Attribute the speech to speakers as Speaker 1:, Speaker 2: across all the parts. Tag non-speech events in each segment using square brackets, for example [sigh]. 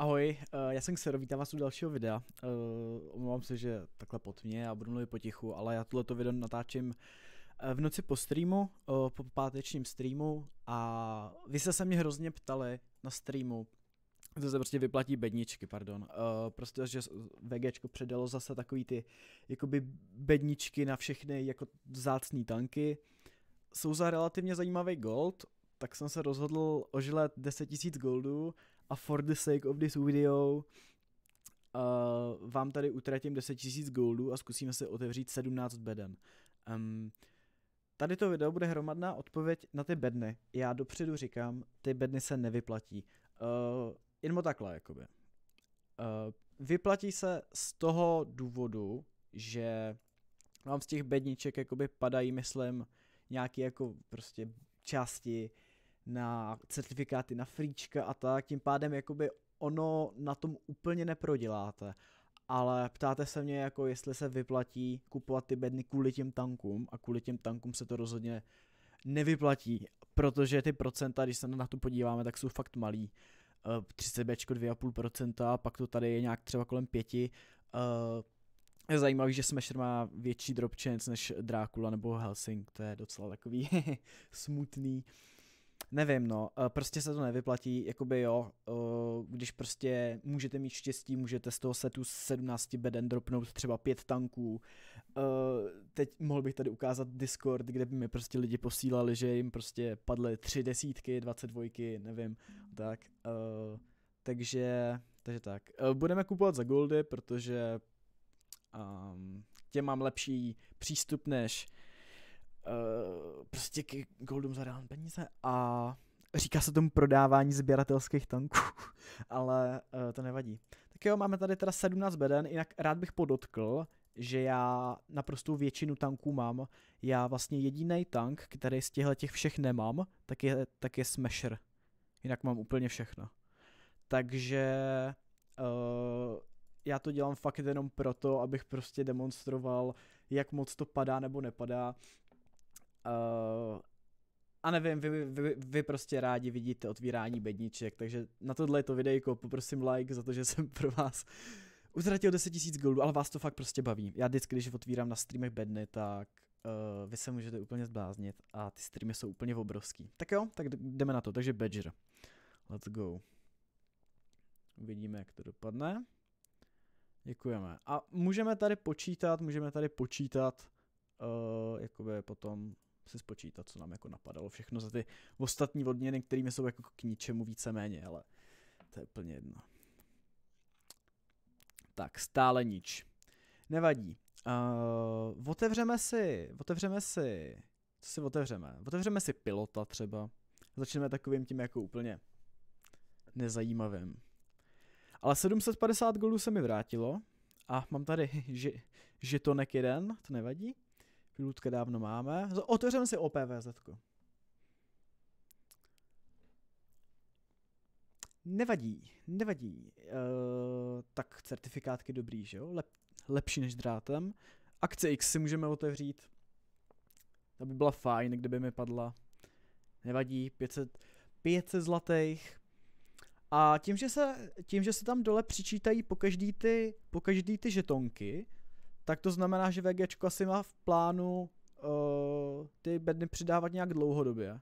Speaker 1: Ahoj, eh, já jsem Xero, vítám vás u dalšího videa. Eh, omlouvám se, že takhle pod mě a budu mluvit potichu, ale já tohleto video natáčím eh, v noci po streamu, po pátečním streamu a vy jste se mě hrozně ptali na streamu, to se prostě vyplatí bedničky, pardon. Uh, prostě, že VGčko předalo zase takový ty jakoby bedničky na všechny jako zácný tanky. Jsou za relativně zajímavý gold, tak jsem se rozhodl ožilet 10 000 goldů a for the sake of this video uh, vám tady utratím 10 000 goldů a zkusíme se otevřít 17 beden. Um, tady to video bude hromadná odpověď na ty bedny. Já dopředu říkám, ty bedny se nevyplatí. Uh, e, jenom takhle, jakoby. Uh, vyplatí se z toho důvodu, že vám z těch bedniček jakoby padají, myslím, nějaké jako prostě části, na certifikáty na fríčka a tak, tím pádem jakoby ono na tom úplně neproděláte. Ale ptáte se mě, jako jestli se vyplatí kupovat ty bedny kvůli těm tankům a kvůli těm tankům se to rozhodně nevyplatí, protože ty procenta, když se na to podíváme, tak jsou fakt malý. 30B eh, 2,5%, pak to tady je nějak třeba kolem 5. Eh, je zajímavý, že Smasher má větší drop chance než Drákula nebo Helsing, to je docela takový [laughs] smutný nevím, no, eh, prostě se to nevyplatí, jakoby jo, eh, když prostě můžete mít štěstí, můžete z toho setu 17 beden dropnout třeba pět tanků. Eh, teď mohl bych tady ukázat Discord, kde by mi prostě lidi posílali, že jim prostě padly tři desítky, 22, nevím, tak. Takže, takže tak. Budeme kupovat za goldy, protože um, ehm, tě mám lepší přístup než uh, prostě k Goldům zadávám peníze a říká se tomu prodávání sběratelských tanků, [laughs] ale uh, to nevadí. Tak jo, máme tady teda 17 beden, jinak rád bych podotkl, že já naprostou většinu tanků mám. Já vlastně jediný tank, který z těchto těch všech nemám, tak je, tak je Smasher. Jinak mám úplně všechno. Takže uh, já to dělám fakt jenom proto, abych prostě demonstroval, jak moc to padá nebo nepadá. Uh, a nevím, vy, vy, vy prostě rádi vidíte otvírání bedniček, takže na tohle je to videjko, poprosím like za to, že jsem pro vás utratil 10 000 goldů, ale vás to fakt prostě baví. Já vždycky, když otvírám na streamech bedny, tak uh, vy se můžete úplně zbláznit a ty streamy jsou úplně obrovský. Tak jo, tak jdeme na to, takže Badger. Let's go. Uvidíme, jak to dopadne. Děkujeme. A můžeme tady počítat, můžeme tady počítat uh, jakoby potom si spočítat, co nám jako napadalo všechno za ty ostatní odměny, kterými jsou jako k ničemu víceméně, ale to je úplně jedno. Tak, stále nič. Nevadí. Uh, otevřeme si, otevřeme si, co si otevřeme? Otevřeme si pilota třeba. Začneme takovým tím jako úplně nezajímavým. Ale 750 goldů se mi vrátilo a mám tady [laughs] že, to jeden, to nevadí. Pilutka dávno máme. Otevřeme si OPVZ. Nevadí, nevadí. E, tak certifikátky dobrý, že jo? Lep, lepší než drátem. Akce X si můžeme otevřít. Ta by byla fajn, kdyby mi padla. Nevadí, 500, 500 zlatých. A tím že, se, tím, že se tam dole přičítají pokaždý ty, pokaždý ty žetonky, tak to znamená, že VG asi má v plánu uh, ty bedny přidávat nějak dlouhodobě.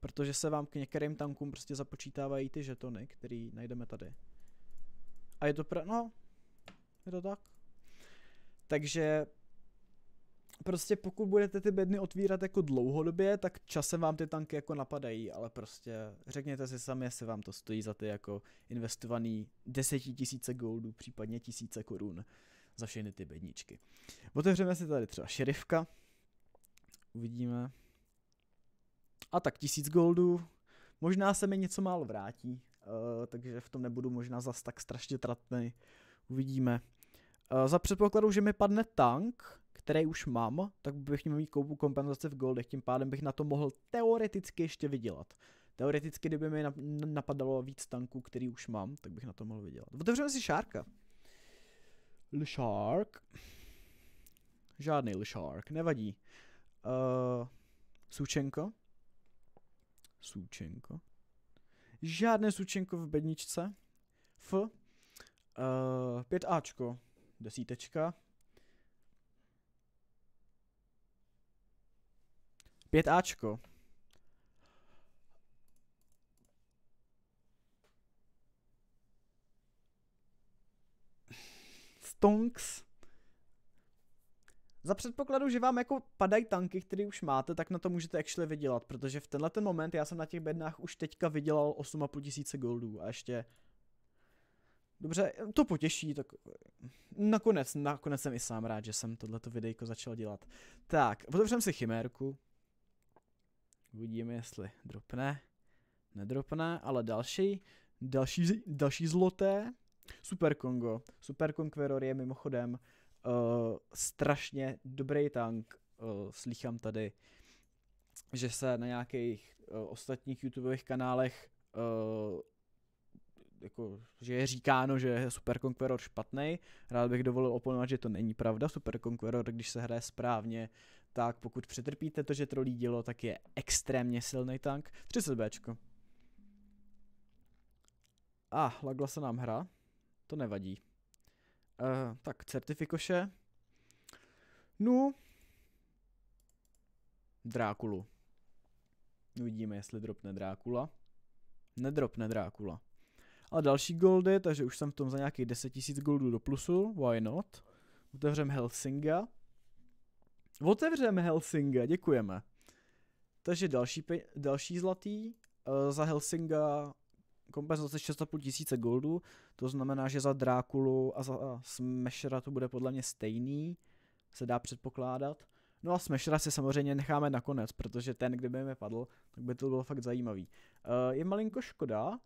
Speaker 1: Protože se vám k některým tankům prostě započítávají ty žetony, který najdeme tady. A je to pro... no, je to tak. Takže prostě pokud budete ty bedny otvírat jako dlouhodobě, tak časem vám ty tanky jako napadají, ale prostě řekněte si sami, jestli vám to stojí za ty jako investovaný desetitisíce goldů, případně tisíce korun za všechny ty bedničky. Otevřeme si tady třeba šerifka, uvidíme. A tak tisíc goldů, možná se mi něco málo vrátí, uh, takže v tom nebudu možná zas tak strašně tratný, uvidíme. Uh, za předpokladu, že mi padne tank, který už mám, tak bych měl mít koupu kompenzace v goldech, tím pádem bych na to mohl teoreticky ještě vydělat. Teoreticky, kdyby mi napadalo víc tanků, který už mám, tak bych na to mohl vydělat. Otevřeme si šárka. Le Žádný Le nevadí. Uh, Sučenko. Sučenko. Žádné Sučenko v bedničce. F. Uh, eh, 5Ačko. Desítečka. 5Ačko. Tonks. Za předpokladu, že vám jako padají tanky, které už máte, tak na to můžete actually vydělat, protože v tenhle ten moment já jsem na těch bednách už teďka vydělal 8,5 tisíce goldů a ještě Dobře, to potěší, tak nakonec, nakonec jsem i sám rád, že jsem tohleto videjko začal dělat. Tak, otevřem si chimérku. Uvidíme, jestli dropne. Nedropne, ale další, další, další zloté. Super Kongo. Super Conqueror je mimochodem uh, strašně dobrý tank. Uh, eh, slychám tady, že se na nějakých uh, ostatních YouTubeových kanálech uh, jako, že je říkáno, že je Super Conqueror špatný. Rád bych dovolil oponovat, že to není pravda. Super Conqueror, když se hraje správně, tak pokud přetrpíte to, že trolí dílo, tak je extrémně silný tank. 30 Bčko. A, ah, lagla se nám hra to nevadí. Uh, tak, certifikoše. No. Drákulu. Uvidíme, jestli dropne Drákula. Nedropne Drákula. A další goldy, takže už jsem v tom za nějakých 10 000 goldů do plusu. Why not? Otevřeme Helsinga. Otevřeme Helsinga, děkujeme. Takže další, další zlatý. Uh, za Helsinga kompenzace 6,5 tisíce goldů, to znamená, že za Drákulu a za Smashera to bude podle mě stejný, se dá předpokládat. No a Smashera si samozřejmě necháme nakonec, protože ten, kdyby mi padl, tak by to bylo fakt zajímavý. Uh, je malinko škoda,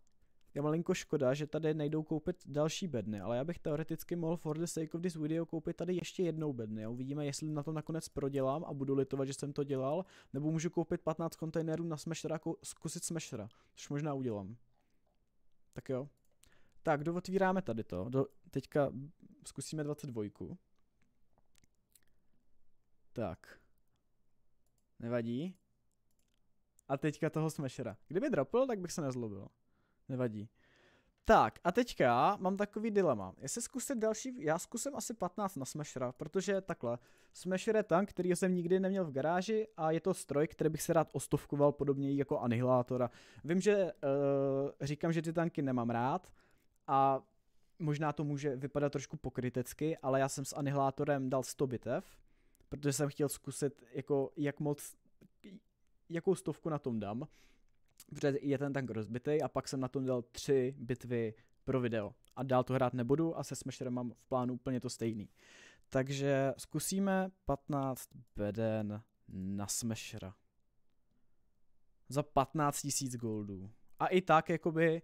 Speaker 1: je malinko škoda, že tady nejdou koupit další bedny, ale já bych teoreticky mohl for the sake of this video koupit tady ještě jednou bedny a uvidíme, jestli na to nakonec prodělám a budu litovat, že jsem to dělal, nebo můžu koupit 15 kontejnerů na smashera, zkusit smashera, což možná udělám. Tak jo. Tak, dotvíráme tady to. Do, teďka zkusíme 22. Tak. Nevadí. A teďka toho smešera. Kdyby dropl, tak bych se nezlobil. Nevadí. Tak a teďka mám takový dilema. Jestli zkusit další, já zkusím asi 15 na Smashera, protože takhle. Smasher je tank, který jsem nikdy neměl v garáži a je to stroj, který bych se rád ostovkoval podobně jako anihilátora. Vím, že uh, říkám, že ty tanky nemám rád a možná to může vypadat trošku pokrytecky, ale já jsem s anihilátorem dal 100 bitev, protože jsem chtěl zkusit jako jak moc, jakou stovku na tom dám protože je ten tank rozbitý a pak jsem na tom dal tři bitvy pro video. A dál to hrát nebudu a se Smasherem mám v plánu úplně to stejný. Takže zkusíme 15 beden na Smashera. Za 15 tisíc goldů. A i tak, jakoby,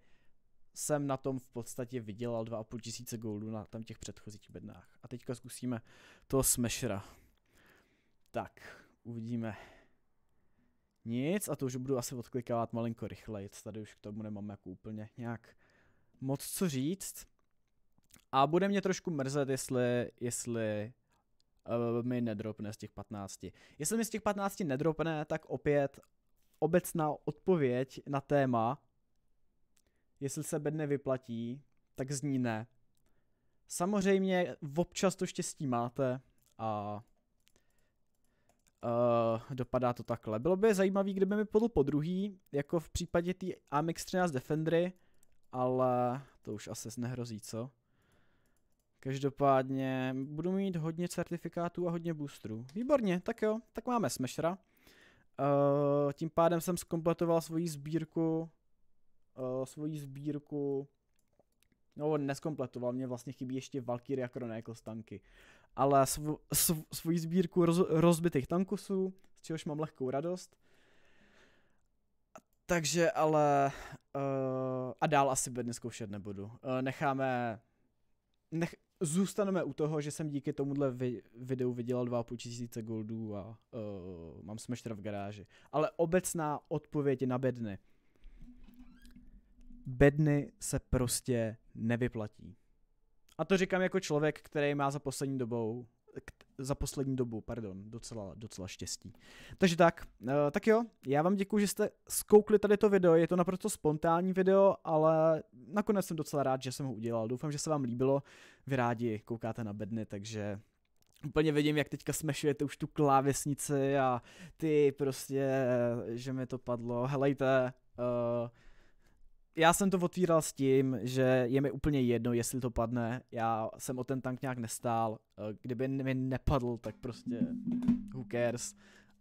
Speaker 1: jsem na tom v podstatě vydělal 2,5 tisíce goldů na tam těch předchozích bednách. A teďka zkusíme toho Smashera. Tak, uvidíme. Nic a to už budu asi odklikávat malinko rychleji, tady už k tomu nemám jako úplně nějak moc co říct. A bude mě trošku mrzet, jestli, jestli uh, mi nedropne z těch 15. Jestli mi z těch 15 nedropne, tak opět obecná odpověď na téma, jestli se bedne vyplatí, tak zní ne. Samozřejmě občas to štěstí máte a Uh, dopadá to takhle. Bylo by zajímavý, kdyby mi podl po druhý, jako v případě té Amix 13 defendry, ale to už asi nehrozí, co? Každopádně budu mít hodně certifikátů a hodně boostrů. Výborně, tak jo, tak máme smešra. Uh, eh, tím pádem jsem skompletoval svoji sbírku, uh, svoji sbírku No, neskompletoval, mě vlastně chybí ještě Valkyria jako Chronicles tanky. Ale sv, sv, svoji sbírku roz, rozbitých tankusů, z čehož mám lehkou radost. Takže ale... Uh, a dál asi bedny zkoušet nebudu. Uh, necháme... Nech, zůstaneme u toho, že jsem díky tomuhle vi, videu vydělal 2,5 tisíce goldů a uh, mám smeštra v garáži. Ale obecná odpověď na bedny bedny se prostě nevyplatí. A to říkám jako člověk, který má za poslední dobou za poslední dobu, pardon, docela, docela štěstí. Takže tak, eh, tak jo, já vám děkuji, že jste skoukli tady to video, je to naprosto spontánní video, ale nakonec jsem docela rád, že jsem ho udělal. Doufám, že se vám líbilo, vy rádi koukáte na bedny, takže úplně vidím, jak teďka smešujete už tu klávesnici a ty prostě, že mi to padlo, helejte, uh, já jsem to otvíral s tím, že je mi úplně jedno, jestli to padne. Já jsem o ten tank nějak nestál. Eh, kdyby mi nepadl, tak prostě who cares.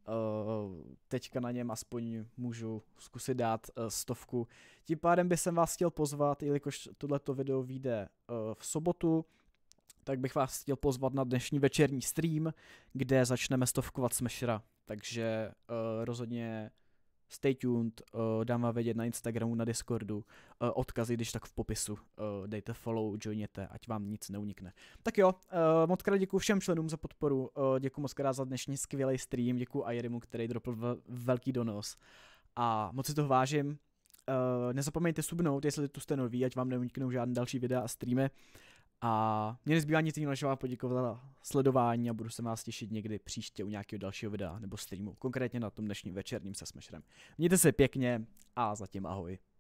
Speaker 1: Eh, teďka na něm aspoň můžu zkusit dát eh, stovku. Tím pádem bych jsem vás chtěl pozvat, jelikož tohleto video vyjde v sobotu, tak bych vás chtěl pozvat na dnešní večerní stream, kde začneme stovkovat Smashera. Takže rozhodně Stay tuned, eh, dám vám vědět na Instagramu, na Discordu, eh, odkazy, když tak v popisu, eh, dejte follow, joiněte, ať vám nic neunikne. Tak jo, moc krát děkuji všem členům za podporu, děkuji moc krát za dnešní skvělý stream, děkuji Ajerimu, který dropl velký donos a moc si toho vážím. Uh, nezapomeňte subnout, jestli tu jste nový, ať vám neuniknou žádné další videa a streamy. A mě nezbývá nic jiného, než vám poděkovat za sledování a budu se vás těšit někdy příště u nějakého dalšího videa nebo streamu, konkrétně na tom dnešním večerním se Smasherem. Mějte se pěkně a zatím ahoj.